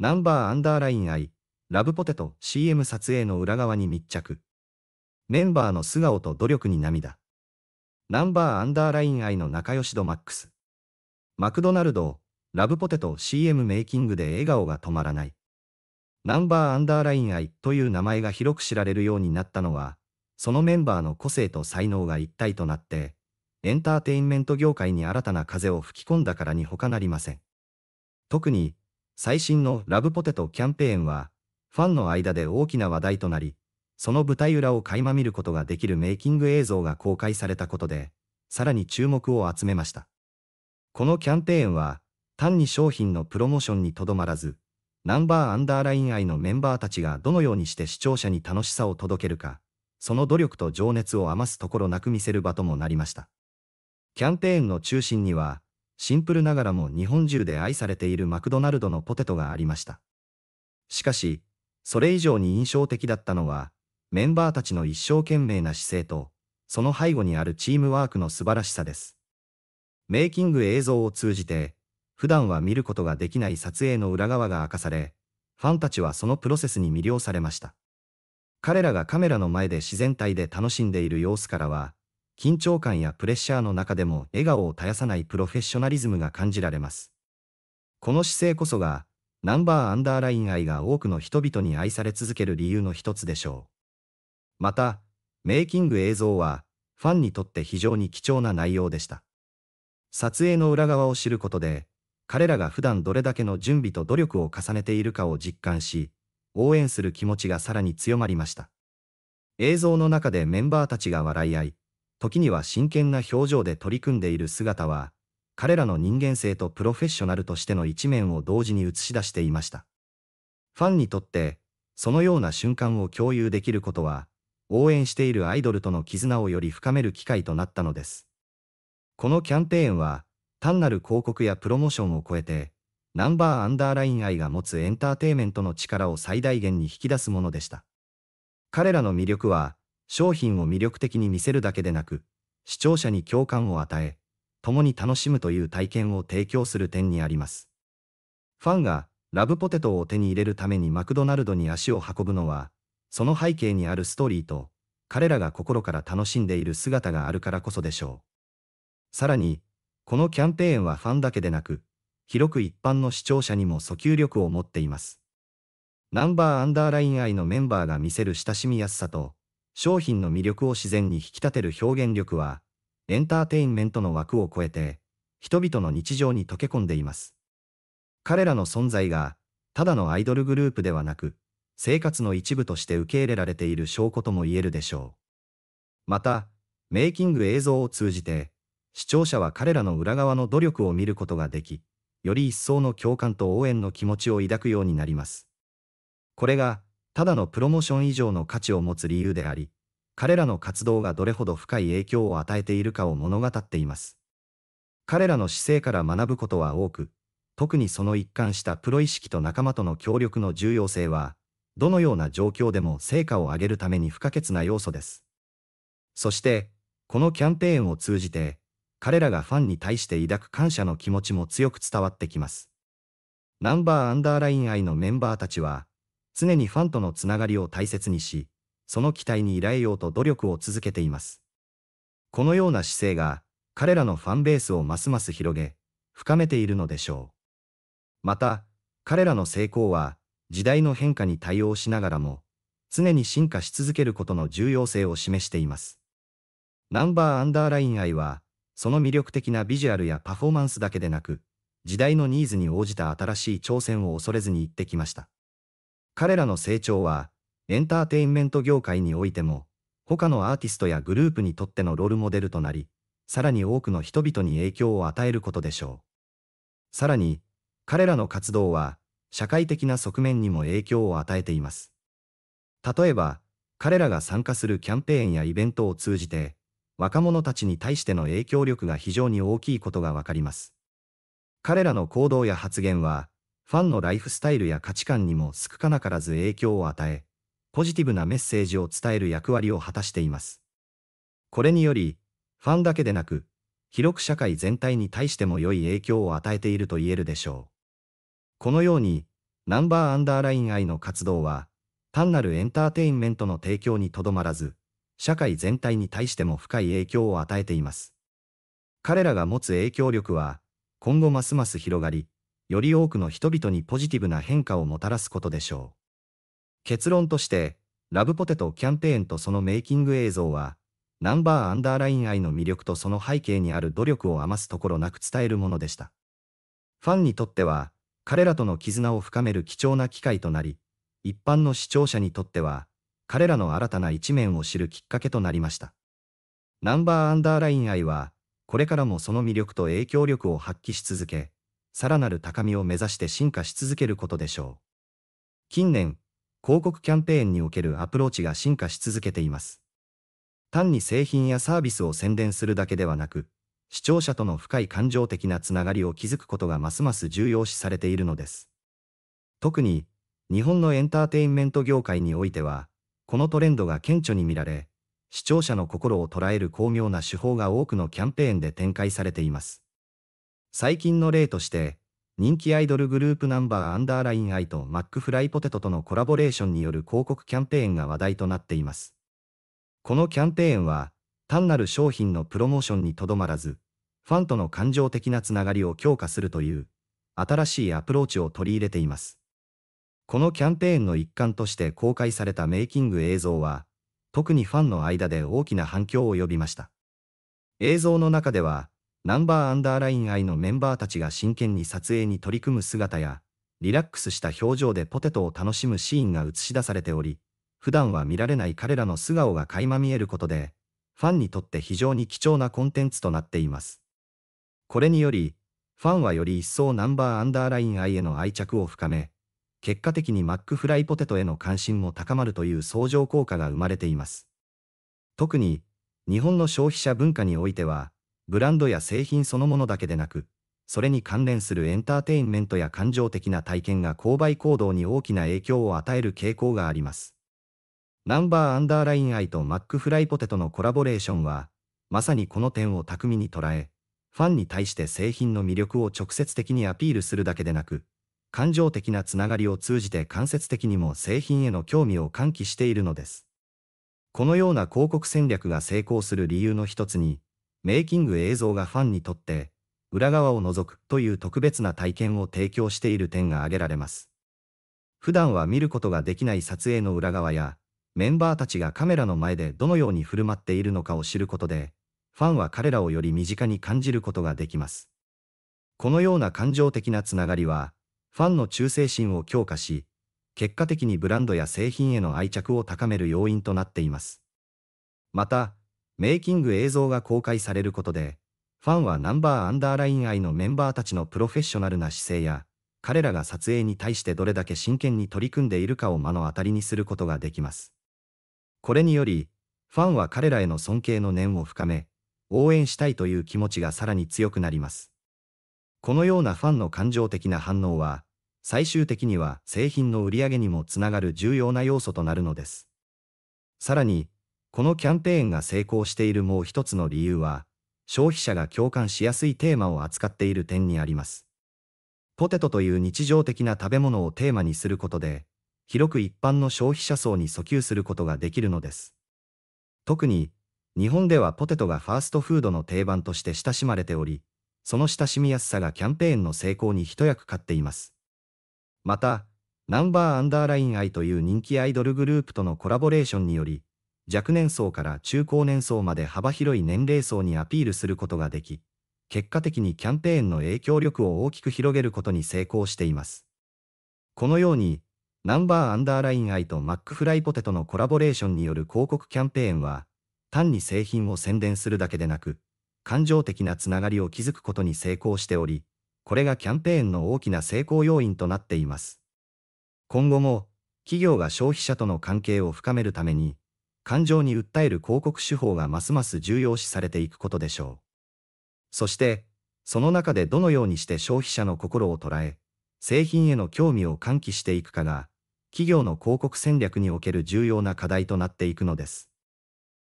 ナンバーアンダーライン I、ラブポテト CM 撮影の裏側に密着。メンバーの素顔と努力に涙。ナンバーアンダーライン I の仲良し度マックス。マクドナルドラブポテト CM メイキングで笑顔が止まらない。ナンバーアンダーライン I という名前が広く知られるようになったのは、そのメンバーの個性と才能が一体となって、エンターテインメント業界に新たな風を吹き込んだからに他なりません。特に、最新のラブポテトキャンペーンは、ファンの間で大きな話題となり、その舞台裏を垣間見ることができるメイキング映像が公開されたことで、さらに注目を集めました。このキャンペーンは、単に商品のプロモーションにとどまらず、ナンバーアンダーライン愛のメンバーたちがどのようにして視聴者に楽しさを届けるか、その努力と情熱を余すところなく見せる場ともなりました。キャンペーンの中心には、シンプルながらも日本中で愛されているマクドナルドのポテトがありました。しかし、それ以上に印象的だったのは、メンバーたちの一生懸命な姿勢と、その背後にあるチームワークの素晴らしさです。メイキング映像を通じて、普段は見ることができない撮影の裏側が明かされ、ファンたちはそのプロセスに魅了されました。彼らがカメラの前で自然体で楽しんでいる様子からは、緊張感やプレッシャーの中でも笑顔を絶やさないプロフェッショナリズムが感じられます。この姿勢こそが、ナンバーアンダーライン愛が多くの人々に愛され続ける理由の一つでしょう。また、メイキング映像は、ファンにとって非常に貴重な内容でした。撮影の裏側を知ることで、彼らが普段どれだけの準備と努力を重ねているかを実感し、応援する気持ちがさらに強まりました。映像の中でメンバーたちが笑い合い、時には真剣な表情で取り組んでいる姿は、彼らの人間性とプロフェッショナルとしての一面を同時に映し出していました。ファンにとって、そのような瞬間を共有できることは、応援しているアイドルとの絆をより深める機会となったのです。このキャンペーンは、単なる広告やプロモーションを超えて、ナンバーアンダーライン愛が持つエンターテイメントの力を最大限に引き出すものでした。彼らの魅力は、商品を魅力的に見せるだけでなく、視聴者に共感を与え、共に楽しむという体験を提供する点にあります。ファンがラブポテトを手に入れるためにマクドナルドに足を運ぶのは、その背景にあるストーリーと、彼らが心から楽しんでいる姿があるからこそでしょう。さらに、このキャンペーンはファンだけでなく、広く一般の視聴者にも訴求力を持っています。ナンバーアンダーライン愛のメンバーが見せる親しみやすさと、商品の魅力を自然に引き立てる表現力は、エンターテインメントの枠を超えて、人々の日常に溶け込んでいます。彼らの存在が、ただのアイドルグループではなく、生活の一部として受け入れられている証拠とも言えるでしょう。また、メイキング映像を通じて、視聴者は彼らの裏側の努力を見ることができ、より一層の共感と応援の気持ちを抱くようになります。これが、ただのプロモーション以上の価値を持つ理由であり、彼らの活動がどれほど深い影響を与えているかを物語っています。彼らの姿勢から学ぶことは多く、特にその一貫したプロ意識と仲間との協力の重要性は、どのような状況でも成果を上げるために不可欠な要素です。そして、このキャンペーンを通じて、彼らがファンに対して抱く感謝の気持ちも強く伝わってきます。ナンバーアンダーライン愛のメンバーたちは、常にファンとのつながりを大切にし、その期待に依頼ようと努力を続けています。このような姿勢が、彼らのファンベースをますます広げ、深めているのでしょう。また、彼らの成功は、時代の変化に対応しながらも、常に進化し続けることの重要性を示しています。ナンバーアンダーライン愛は、その魅力的なビジュアルやパフォーマンスだけでなく、時代のニーズに応じた新しい挑戦を恐れずに行ってきました。彼らの成長は、エンターテインメント業界においても、他のアーティストやグループにとってのロールモデルとなり、さらに多くの人々に影響を与えることでしょう。さらに、彼らの活動は、社会的な側面にも影響を与えています。例えば、彼らが参加するキャンペーンやイベントを通じて、若者たちに対しての影響力が非常に大きいことがわかります。彼らの行動や発言は、ファンのライフスタイルや価値観にも少なからず影響を与え、ポジティブなメッセージを伝える役割を果たしています。これにより、ファンだけでなく、広く社会全体に対しても良い影響を与えていると言えるでしょう。このように、ナンバーアンダーライン愛の活動は、単なるエンターテインメントの提供にとどまらず、社会全体に対しても深い影響を与えています。彼らが持つ影響力は、今後ますます広がり、より多くの人々にポジティブな変化をもたらすことでしょう。結論として、ラブポテトキャンペーンとそのメイキング映像は、ナンバーアンダーライン愛の魅力とその背景にある努力を余すところなく伝えるものでした。ファンにとっては、彼らとの絆を深める貴重な機会となり、一般の視聴者にとっては、彼らの新たな一面を知るきっかけとなりました。ナンバーアンダーライン愛は、これからもその魅力と影響力を発揮し続け、さらなる高みを目指して進化し続けることでしょう。近年、広告キャンペーンにおけるアプローチが進化し続けています。単に製品やサービスを宣伝するだけではなく、視聴者との深い感情的なつながりを築くことがますます重要視されているのです。特に、日本のエンターテインメント業界においては、このトレンドが顕著に見られ、視聴者の心を捉える巧妙な手法が多くのキャンペーンで展開されています。最近の例として、人気アイドルグループナンバーアンダーラインアイとマックフライポテトとのコラボレーションによる広告キャンペーンが話題となっています。このキャンペーンは、単なる商品のプロモーションにとどまらず、ファンとの感情的なつながりを強化するという、新しいアプローチを取り入れています。このキャンペーンの一環として公開されたメイキング映像は、特にファンの間で大きな反響を呼びました。映像の中では、ナンバーアンダーライン愛のメンバーたちが真剣に撮影に取り組む姿や、リラックスした表情でポテトを楽しむシーンが映し出されており、普段は見られない彼らの素顔が垣間見えることで、ファンにとって非常に貴重なコンテンツとなっています。これにより、ファンはより一層ナンバーアンダーライン愛への愛着を深め、結果的にマックフライポテトへの関心も高まるという相乗効果が生まれています。特に、日本の消費者文化においては、ブランドや製品そのものだけでなく、それに関連するエンターテインメントや感情的な体験が購買行動に大きな影響を与える傾向があります。ナンバーアンダーラインアイとマックフライポテトのコラボレーションは、まさにこの点を巧みに捉え、ファンに対して製品の魅力を直接的にアピールするだけでなく、感情的なつながりを通じて間接的にも製品への興味を喚起しているのです。このような広告戦略が成功する理由の一つに、メイキング映像がファンにとって裏側を覗くという特別な体験を提供している点が挙げられます。普段は見ることができない撮影の裏側や、メンバーたちがカメラの前でどのように振る舞っているのかを知ることで、ファンは彼らをより身近に感じることができます。このような感情的なつながりは、ファンの忠誠心を強化し、結果的にブランドや製品への愛着を高める要因となっています。また、メイキング映像が公開されることで、ファンはナンバーアンダーライン愛のメンバーたちのプロフェッショナルな姿勢や、彼らが撮影に対してどれだけ真剣に取り組んでいるかを目の当たりにすることができます。これにより、ファンは彼らへの尊敬の念を深め、応援したいという気持ちがさらに強くなります。このようなファンの感情的な反応は、最終的には製品の売り上げにもつながる重要な要素となるのです。さらに、このキャンペーンが成功しているもう一つの理由は、消費者が共感しやすいテーマを扱っている点にあります。ポテトという日常的な食べ物をテーマにすることで、広く一般の消費者層に訴求することができるのです。特に、日本ではポテトがファーストフードの定番として親しまれており、その親しみやすさがキャンペーンの成功に一役買っています。また、ナンバーアンダーラインアイという人気アイドルグループとのコラボレーションにより、若年層から中高年層まで幅広い年齢層にアピールすることができ、結果的にキャンペーンの影響力を大きく広げることに成功しています。このように、ナンバーアンダーライン愛とマックフライポテトのコラボレーションによる広告キャンペーンは、単に製品を宣伝するだけでなく、感情的なつながりを築くことに成功しており、これがキャンペーンの大きな成功要因となっています。今後も、企業が消費者との関係を深めるために、感情に訴える広告手法がますます重要視されていくことでしょう。そして、その中でどのようにして消費者の心を捉え、製品への興味を喚起していくかが、企業の広告戦略における重要な課題となっていくのです。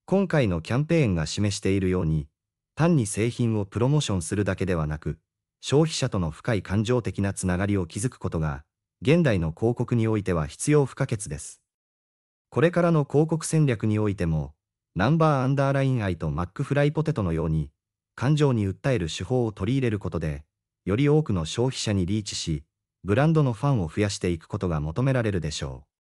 今回のキャンペーンが示しているように、単に製品をプロモーションするだけではなく、消費者との深い感情的なつながりを築くことが、現代の広告においては必要不可欠です。これからの広告戦略においても、ナンバーアンダーライン愛とマックフライポテトのように、感情に訴える手法を取り入れることで、より多くの消費者にリーチし、ブランドのファンを増やしていくことが求められるでしょう。